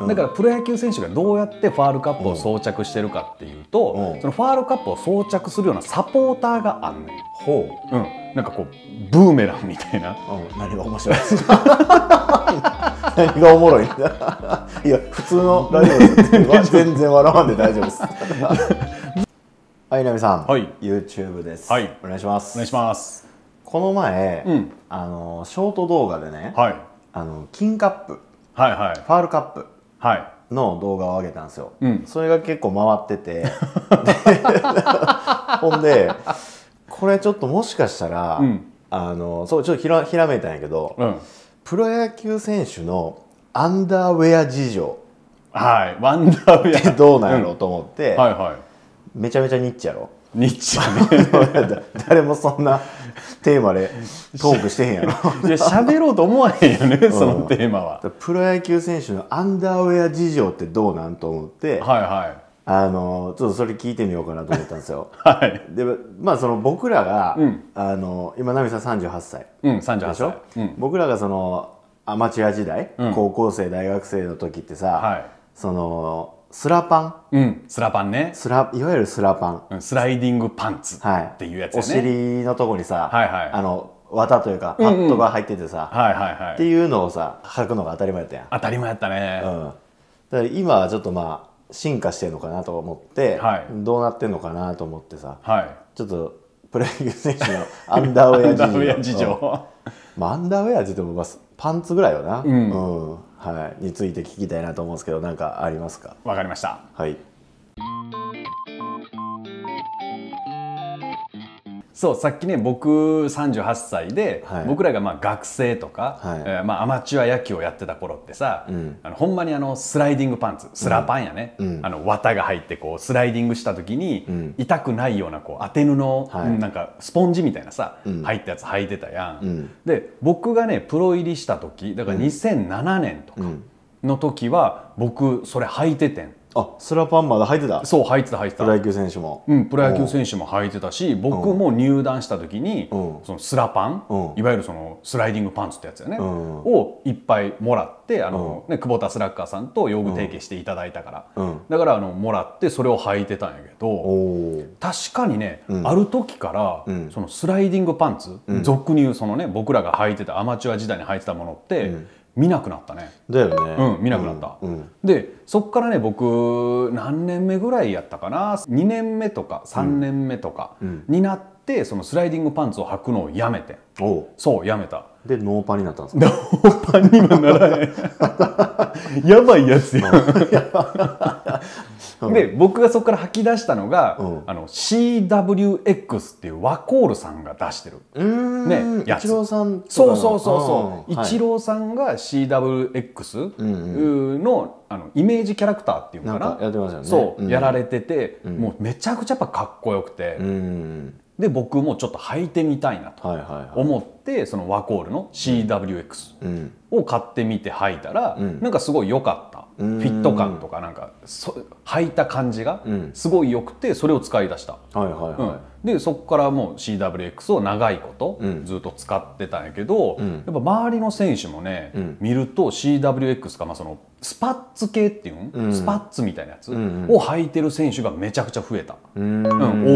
だからプロ野球選手がどうやってファールカップを装着してるかっていうと、そのファールカップを装着するようなサポーターがあんねん。ほう、うん、なんかこうブーメランみたいな、う ん、何が面白い 何がおもろい いや普通のラジオです全然笑わんで大丈夫ですはいなみさん、はい、YouTube です、はい、お願いしますお願いしますこの前、うん、あのショート動画でね、はい、あの金カップ、はいはい、ファールカップはい、の動画を上げたんですよ、うん、それが結構回ってて ほんでこれちょっともしかしたら、うん、あのそうちょっとひらひらめいたんやけど、うん、プロ野球選手のアンダーウェア事情はいワンダーウェアどうなんやろうと思って、はいはい、めちゃめちゃニッチやろニッチやね 誰もそんなテーマでトークしてへんやろいや喋ろうと思わへんよね、そのテーマはプロ野球選手のアンダーウェア事情ってどうなんと思ってはいはいあのちょっとそれ聞いてみようかなと思ったんですよ。はい、でまあその僕らが、うん、あの今奈美さん38歳でしょ、うん38歳うん、僕らがそのアマチュア時代、うん、高校生大学生の時ってさ、はい、そのスラパン、うん、スラパンねスラいわゆるスラパン、スライディングパンツっていうやつ、ねお尻のとこにさ、はいはい、あの綿というかパッドが入っててさ、はいはいはい、っていうのをさ履くのが当たり前やったやん当たり前やったね、うん、だから今はちょっとまあ進化してるのかなと思って、はい、どうなってんのかなと思ってさ、はい、ちょっとプロ野球選手のアンダーウェア事情アンダーウェア事情、まあ、アンダーウェア事情もパンツぐらいよな、うん、はい、について聞きたいなと思うんですけどなんかありますかわかりました、はい、そうさっきね僕38歳で、はい、僕らがまあ学生とか、はい、えー、まあ、アマチュア野球をやってた頃ってさ、うん、あのほんまにあのスライディングパンツスラパンやね、うん、あの綿が入ってこうスライディングした時に、うん、痛くないようなこう当て布、はい、なんかスポンジみたいなさ、入ったやつ履いてたやん。で僕がねプロ入りした時だから2007年とかの時は、僕それ履いててん。あスラパンまだ履いてたそう履いてた履いてたプロ野球選手もうんプロ野球選手も履いてたし僕も入団した時に、そのスラパン、いわゆるそのスライディングパンツってやつやよね、をいっぱいもらってあの、ね、久保田スラッガーさんと用具提携していただいたから、だからあのもらってそれを履いてたんやけど確かにね、ある時から、そのスライディングパンツ、俗に言うそのね僕らが履いてたアマチュア時代に履いてたものって、見なくなったねだよねうん見なくなった、うんうん、でそっからね僕何年目ぐらいやったかな2年目とか3年目とかになって、そのスライディングパンツを履くのをやめてそうやめたでノーパンになったんです ノーパンにはならない やばいやつやん で僕がそこから吐き出したのが、うん、あの CWX っていうワコールさんが出してる、ね、やつイチローさんそうそうそうそう、イチローさんが CWX の,、あのイメージキャラクターっていうのかなやってますよねそう、やられてて、もうめちゃくちゃやっぱかっこよくて。で僕もちょっと履いてみたいなと思って、はいはいはい、そのワコールの CWX を買ってみて履いたら、うん、なんかすごい良かったフィット感とかなんか履いた感じがすごい良くてそれを使い出した、でそこからもう CWX を長いことずっと使ってたんやけど、うん、やっぱ周りの選手もね、うん、見ると CWX か、まあ、そのスパッツ系っていうん、うん、スパッツみたいなやつを履いてる選手がめちゃくちゃ増えた、うん、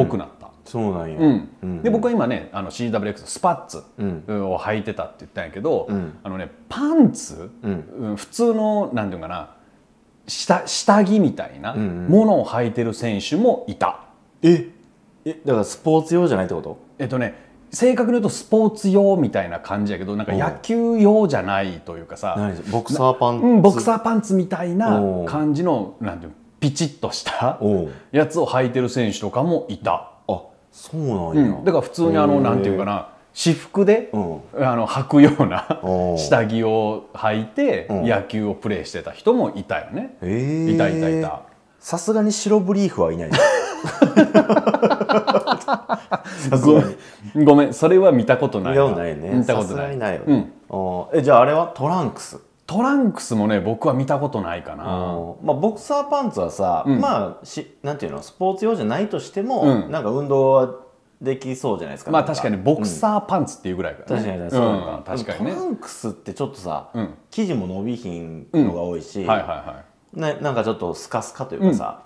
多くなった。そうなんや、うん、で僕は今ねあの CWX スパッツを履いてたって言ったんやけど、うん、あのねパンツ、うん、普通の何て言うかな下下着みたいなものを履いてる選手もいた、うんうん、えだからスポーツ用じゃないってことえっとね正確に言うとスポーツ用みたいな感じやけどなんか野球用じゃないというかさボクサーパンツ、うん、ボクサーパンツみたいな感じのなんていうピチッとしたやつを履いてる選手とかもいたあそうなんや、うん、だから普通にあのなんていうかな私服で、うん、あの履くような下着を履いて野球をプレーしてた人もいたよね、うん、いたいたいたさすがに白ブリーフはいないご ごめんそれは見たことないないね見たことないないよね、うん、えじゃああれはトランクストランクスもね僕は見たことないかな、まあ、ボクサーパンツはさ、うん、まあしなんていうのスポーツ用じゃないとしても、うん、なんか運動はできそうじゃないですかまあ確かにボクサーパンツっていうぐらいから、ねうん、確かに、ねうん、確かに、ね、トランクスってちょっとさ、うん、生地も伸びひんのが多いし、はいはいはいね、なんかちょっとスカスカというかさ、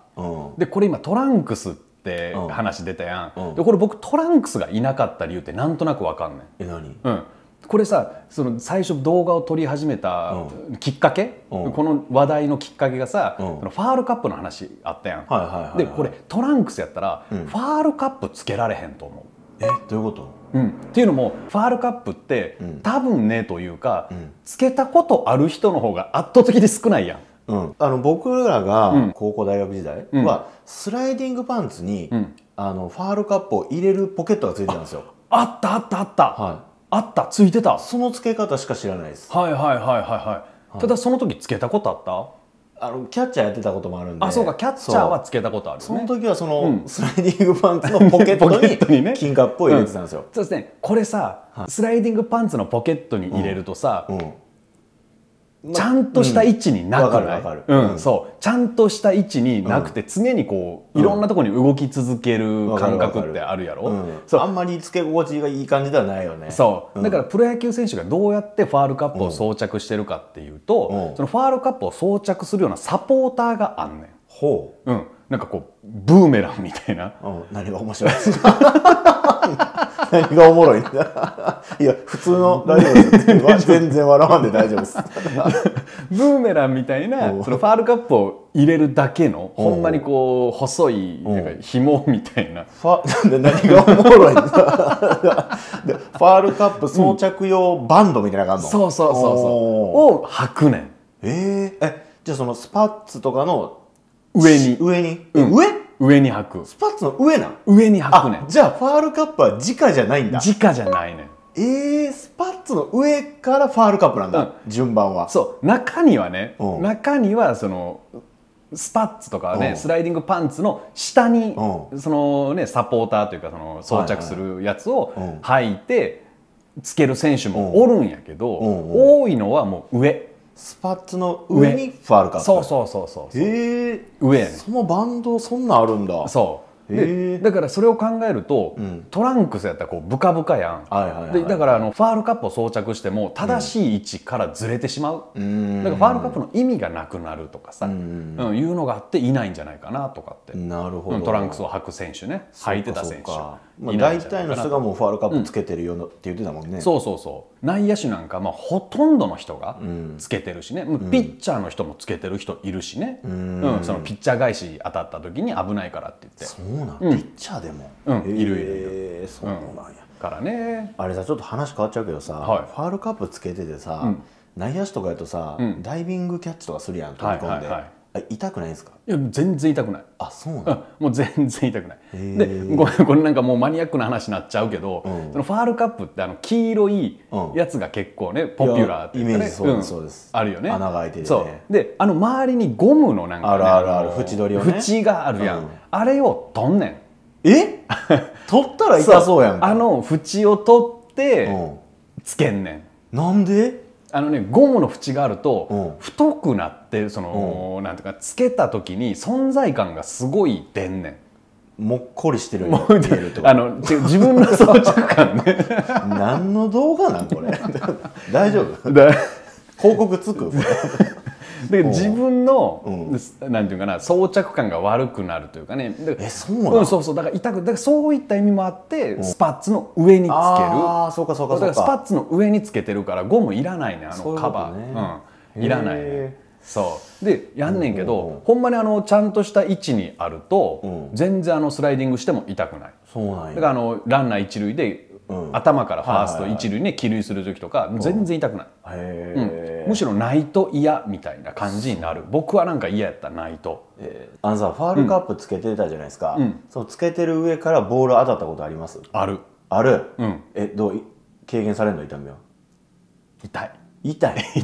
でこれ今トランクスって話出たやん、でこれ僕トランクスがいなかった理由ってなんとなくわかんないえ何、うん、これさその最初動画を撮り始めたきっかけ、うん、この話題のきっかけがさ、うん、ファールカップの話あったやん、はいはいはいはい、でこれトランクスやったら、うん、ファールカップつけられへんと思うえどういうことうん、っていうのもファールカップって、多分ねというか、つけたことある人の方が圧倒的に少ないやん、うん、あの僕らが高校大学時代は、スライディングパンツに、うん、あのファールカップを入れるポケットがついてたんですよあったあったあった、はいあったついてたその付け方しか知らないですはいはいはいはいはい、ただその時つけたことあったあのキャッチャーやってたこともあるんであそうかキャッチャーはつけたことある、ね、その時はその、スライディングパンツのポケットに 金カップを入れてたんですよ、うん、そうですねこれさ、スライディングパンツのポケットに入れるとさ、うんちゃんとした位置になくない、うんうん、そうちゃんとした位置になくて、常にこういろんなところに動き続ける感覚ってあるやろ、そうあんまりつけ心地がいい感じではないよねそうだからプロ野球選手がどうやってファールカップを装着してるかっていうと、そのファールカップを装着するようなサポーターがあんねんほう、うん、なんかこうブーメランみたいな、うん、何が面白いですか何がおもろいんだ いや普通のです 全然笑わんで大丈夫です ブーメランみたいなそのファールカップを入れるだけのほんまにこう細いなんか紐みたいなファ何がおもろいんだファールカップ装着用バンドみたいなのがあの、うそうそうそうそうを履くねんえー、えじゃあそのスパッツとかの上に上に、うん、上上に履くスパッツの上なん上に履くねじゃあファールカップは直じゃないんだ直じゃないねんえー、スパッツの上からファールカップなんだ、うん、順番はそう中にはね、うん、中にはそのスパッツとかね、うん、スライディングパンツの下に、そのねサポーターというかその装着するやつを履いてつける選手もおるんやけど、多いのはもう上スパッツの上にファールかそうそうそうそうへえ上そのバンドそんなんあるんだそうだからそれを考えると、トランクスやったらこうブカブカやん、はいはいでだからあのファールカップを装着しても正しい位置からずれてしまう、うん、だからファールカップの意味がなくなるとかさ、うん、うん、いうのがあっていないんじゃないかなとかってなるほど、トランクスを履く選手ね履いてた選手。まあ、大体の人がもうファールカップつけてるよって言ってたもんね、うん、そうそうそう内野手なんかまあほとんどの人がつけてるしね、うん、ピッチャーの人もつけてる人いるしね、うん、うん、そのピッチャー返し当たった時に危ないからって言ってそうなん、ピッチャーでも、うん、いるいるいる、えそうなんや、からねあれさちょっと話変わっちゃうけどさ、はい、ファールカップつけててさ、内野手とかやとさ、ダイビングキャッチとかするやん飛び込んで。はいはいはい痛くないですかいや全然痛くないあそうなん、もう全然痛くないでこれこれなんかもうマニアックな話になっちゃうけど、うん、そのファールカップってあの黄色いやつが結構ね、うん、ポピュラーっていうか、ね、イメージそうです、あるよね穴が開いてる、ね、そうであの周りにゴムのなんか、ね、あるあるある縁取りを、ね、縁があるやん、あれを取んねんえ取ったら痛そうやんあの縁を取ってつけんねんなんであのねゴムの縁があると太くなってその、うん、なんていうかつけた時に存在感がすごい出んねん。もっこりしてるように見えるとあの自分の装着感ね何の動画なんこれ 大丈夫広告つくで自分の、うん、なんていうかな装着感が悪くなるというかねえそうなの、うん、そうそうだから痛くだからそういった意味もあってスパッツの上につけるああそうかそうかそうかスパッツの上につけてるからゴムいらないねあのカバーう、ね、うん、いらないねそうでやんねんけど、うんうんうん、ほんまにあのちゃんとした位置にあると、うん、全然あのスライディングしても痛くないそうなんだからあのランナー一塁で、うん、頭からファースト一塁に、ね、帰塁する時とか、全然痛くない、うん、えー、むしろないと嫌みたいな感じになる僕はなんか嫌やったないと、えー、あのさファールカップつけてたじゃないですか、うん、そうつけてる上からボール当たったことありますあるある、うん、えどう軽減されるの痛みは痛い痛い痛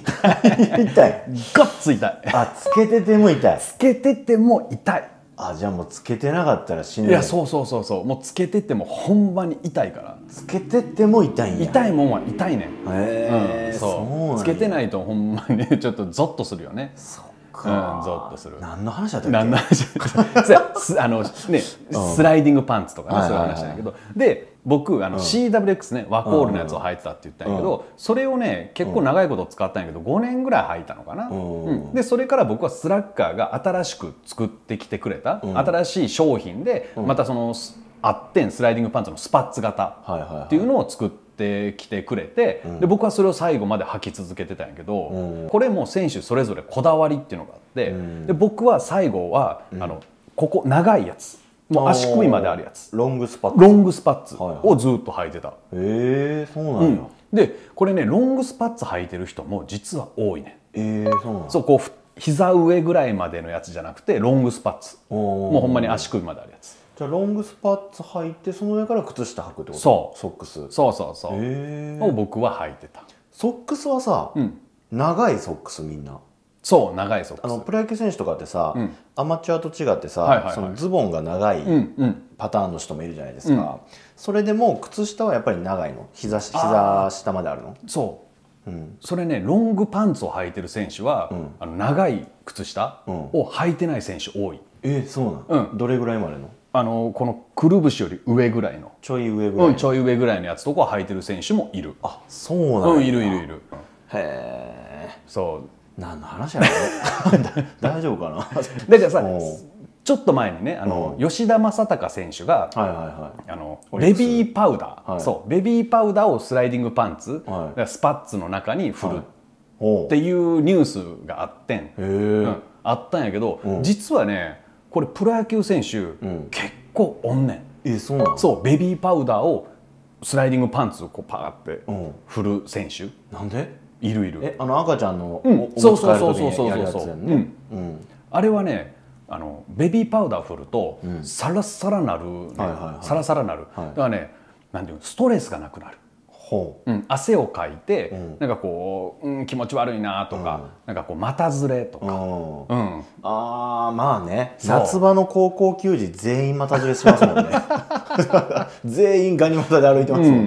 い痛い ガッツ痛いあつけてても痛いつけてても痛いあじゃあもうつけてなかったら死ぬいやそうそうそうそうもうつけててもほんまに痛いからつけてても痛いんや痛いもんは痛いねん、へえ、うん、そうつけてないとほんまにちょっとゾッとするよねそっか、うん、ゾッとする何の話だったっけ何の話 あのね、スライディングパンツとかね、そういう話だけど、はいはいはい、で僕あの CWX ね、ワコールのやつを履いてたって言ったんやけど、それをね結構長いこと使ったんやけど5年ぐらい履いたのかな、でそれから僕はスラッガーが新しく作ってきてくれた、新しい商品で、またその、んあってんスライディングパンツのスパッツ型っていうのを作ってきてくれて、で僕はそれを最後まで履き続けてたんやけど、うん、これも選手それぞれこだわりっていうのがあって、うん、で僕は最後は、あのここ長いやつ。もう足首まであるやつロングスパッツロングスパッツをずっと履いてた、はいはい、へえそうなんや、うん、でこれねロングスパッツ履いてる人も実は多いねええそうなんそうこう膝上ぐらいまでのやつじゃなくてロングスパッツもうほんまに足首まであるやつじゃあロングスパッツ履いてその上から靴下履くってことそうソックスそうそうそう、えー、を僕は履いてたソックスはさ、うん、長いソックスみんなそう長いソックスあのプロ野球選手とかってさ、うん、アマチュアと違ってさ、はいはいはい、そのズボンが長いパターンの人もいるじゃないですか、うんうん、それでも靴下はやっぱり長いの膝膝下まであるのそう、うん、それねロングパンツを履いてる選手は、あの長い靴下を履いてない選手多い、えー、そうなの、うん、どれぐらいまでのあのこのくるぶしより上ぐらいのちょい上ぐらい、うん、ちょい上ぐらいのやつとか履いてる選手もいるあそうなんうん、いるいるいるへえそう何の話やろ 大丈夫かな だからさちょっと前にねあの、吉田正尚選手が、はいはいはい、あのベビーパウダー、はい、そうベビーパウダーをスライディングパンツ、はい、スパッツの中に振る、っていうニュースがあってん、うん、あったんやけど、実はねこれプロ野球選手、うん、結構おんねんえそうなのそうベビーパウダーをスライディングパンツをこうパーって振る選手、うん、なんでいるいるえあの赤ちゃんのお、うん、そうそうそうそうそううね、んうん、あれはねあのベビーパウダー振ると、うん、サラサラなる、はいはいはい、サラサラなる、はい、だからねなんていうストレスがなくなるうん、汗をかいて、うん、なんかこう、うん、気持ち悪いなとか、うん、なんかこう股ずれとか、うん、うん、あまあね夏場の高校球児全員股ずれしますもんね 全員ガニ股で歩いてますもん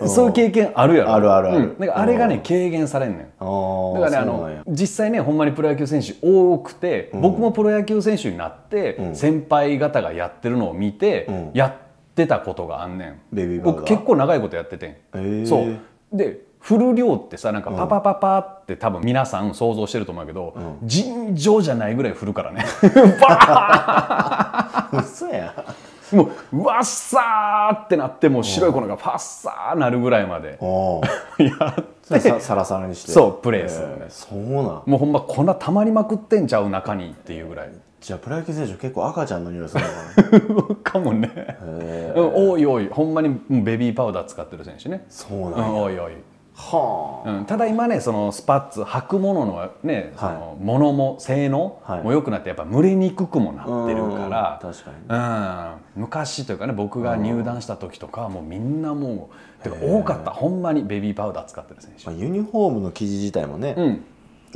ね、そういう経験あるやろあるあるある、なんかあれがね軽減されんねんだからねあの実際ねほんまにプロ野球選手多くて、僕もプロ野球選手になって、先輩方がやってるのを見て、やってってたことがあんねん僕結構長いことやっててん、えー、そうで振る量ってさなんかパパパパって多分皆さん想像してると思うけど、うん、尋常じゃないぐらい振るからね バーやもうわっさーってなってもう白い粉がファッサーなるぐらいまで やってサラサラにしてそうプレーするね、えー、そうなんもうほんま粉たまりまくってんちゃう中にっていうぐらいじゃあプロ野球選手結構赤ちゃんの匂いするのかな かもね、えー、おいおいほんまにベビーパウダー使ってる選手ねそうなんや、うん、おいおいはあ、うん、ただ今ねそのスパッツ履くもののね、そのものも性能も良くなってやっぱ蒸れにくくもなってるから、うん、確かに、うん、昔というかね僕が入団した時とかはもうみんなもうてか多かったほんまにベビーパウダー使ってる選手、まあ、ユニフォームの生地自体もね、うん、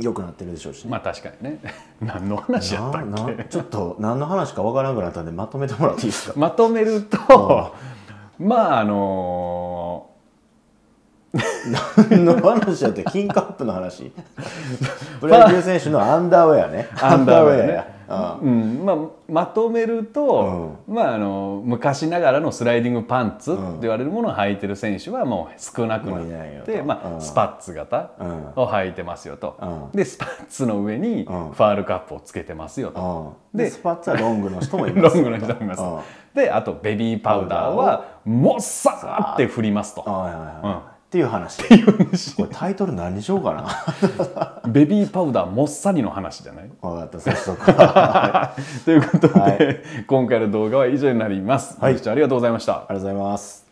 良くなってるでしょうしねまあ確かにね 何の話やったっけちょっと何の話かわからなくなったんでまとめてもらっていいですかまとめると、うん、まああのー何の話やって金カップの話プロ野球選手のアンダーウェアねアンダーウェア、ね、うんまあ、まとめると、まあ、あの昔ながらのスライディングパンツって言われるものを履いてる選手はもう少なくなってまあ、スパッツ型を履いてますよと、でスパッツの上にファールカップをつけてますよと、でスパッツはロングの人もいます ロングの人もいます、であとベビーパウダーはもっさーって振りますと。っていう話。っていう話。これタイトル何にしようかな。ベビーパウダーもっさりの話じゃない分かった早速はということで、はい、今回の動画は以上になります、はい、ご視聴ありがとうございましたありがとうございます